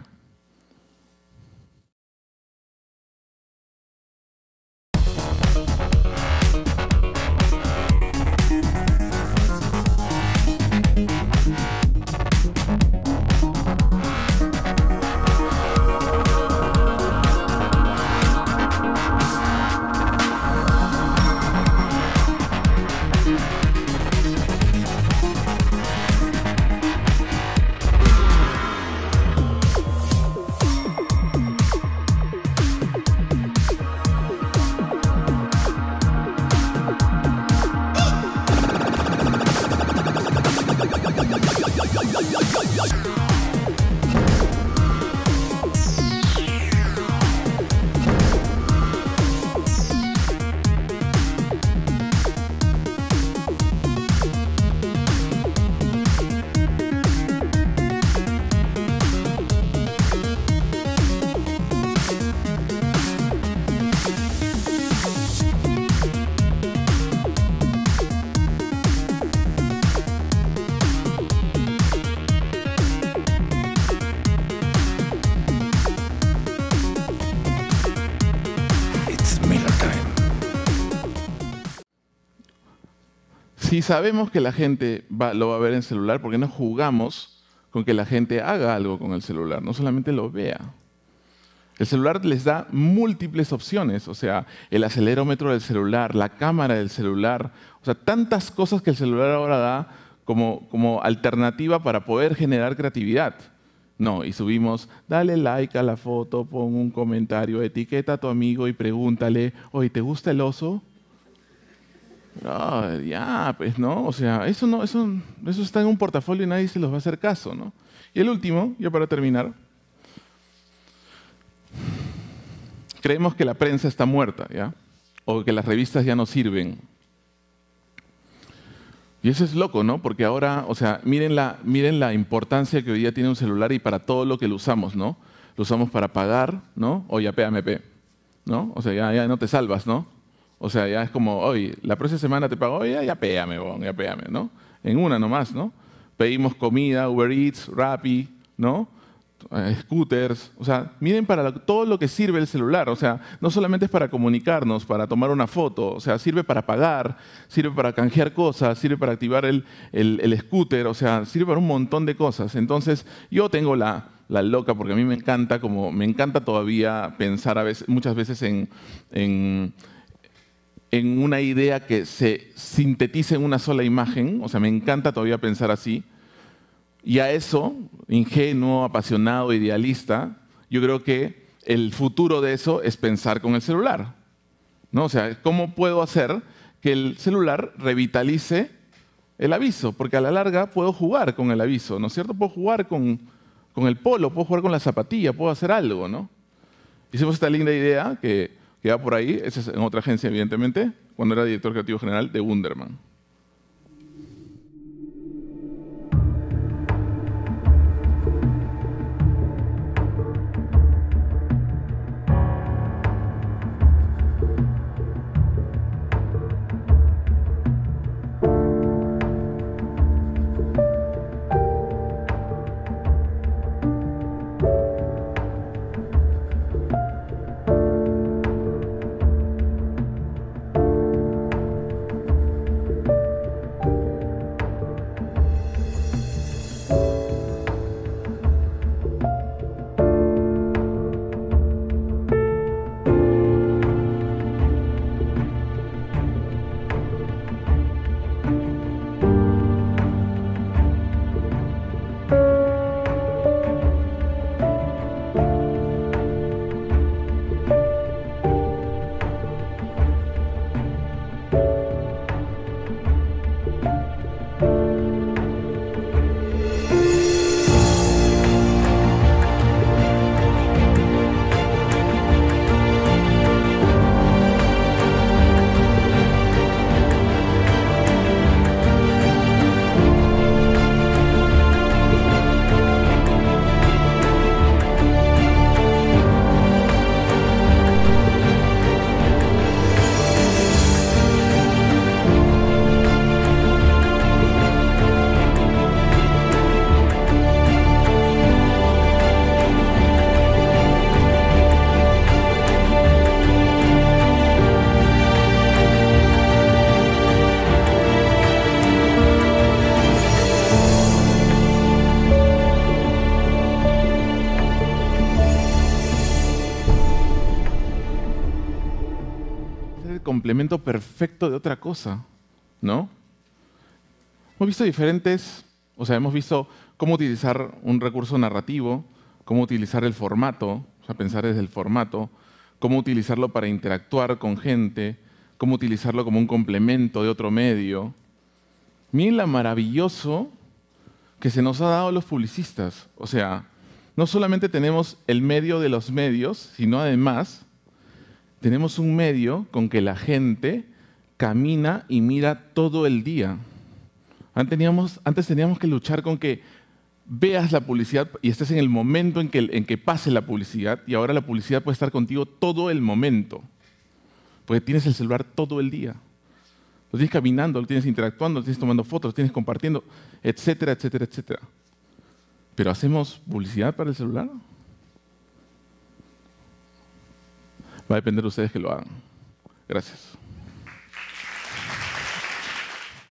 si sabemos que la gente lo va a ver en celular, ¿por qué no jugamos con que la gente haga algo con el celular? No solamente lo vea. El celular les da múltiples opciones, o sea, el acelerómetro del celular, la cámara del celular, o sea, tantas cosas que el celular ahora da como, como alternativa para poder generar creatividad. No, y subimos, dale like a la foto, pon un comentario, etiqueta a tu amigo y pregúntale, oye, ¿te gusta el oso? Ah, ya, pues, ¿no? O sea, eso no, eso, eso está en un portafolio y nadie se los va a hacer caso, ¿no? Y el último, ya para terminar, creemos que la prensa está muerta, ¿ya? O que las revistas ya no sirven. Y eso es loco, ¿no? Porque ahora, o sea, miren la, miren la importancia que hoy día tiene un celular y para todo lo que lo usamos, ¿no? Lo usamos para pagar, ¿no? O ya PMP ¿no? O sea, ya no te salvas, ¿no? O sea, ya es como, oye, la próxima semana te pago, oye, ya péame, ya péame, ¿no? En una nomás, ¿no? Pedimos comida, Uber Eats, Rappi, ¿no? Eh, scooters, o sea, miren para todo lo que sirve el celular, o sea, no solamente es para comunicarnos, para tomar una foto, o sea, sirve para pagar, sirve para canjear cosas, sirve para activar el, scooter, o sea, sirve para un montón de cosas. Entonces, yo tengo la, loca, porque a mí me encanta, como me encanta todavía pensar a veces, muchas veces en en una idea que se sintetice en una sola imagen, o sea, me encanta todavía pensar así, y a eso, ingenuo, apasionado, idealista, yo creo que el futuro de eso es pensar con el celular. ¿no? O sea, ¿cómo puedo hacer que el celular revitalice el aviso? Porque a la larga puedo jugar con el aviso, ¿no es cierto? Puedo jugar con, con el polo, puedo jugar con la zapatilla, puedo hacer algo, ¿no? Hicimos esta linda idea que que por ahí, esa es en otra agencia evidentemente, cuando era director creativo general de Wunderman. perfecto de otra cosa, ¿no? Hemos visto diferentes, o sea, hemos visto cómo utilizar un recurso narrativo, cómo utilizar el formato, o sea, pensar desde el formato, cómo utilizarlo para interactuar con gente, cómo utilizarlo como un complemento de otro medio. Miren lo maravilloso que se nos ha dado los publicistas. O sea, no solamente tenemos el medio de los medios, sino además tenemos un medio con que la gente camina y mira todo el día. Antes teníamos, que luchar con que veas la publicidad y estés en el momento en que, en que pase la publicidad y ahora la publicidad puede estar contigo todo el momento. Porque tienes el celular todo el día. Lo tienes caminando, lo tienes interactuando, lo tienes tomando fotos, lo tienes compartiendo, etcétera, etcétera, etcétera. Pero hacemos publicidad para el celular. Va a depender de ustedes que lo hagan. Gracias.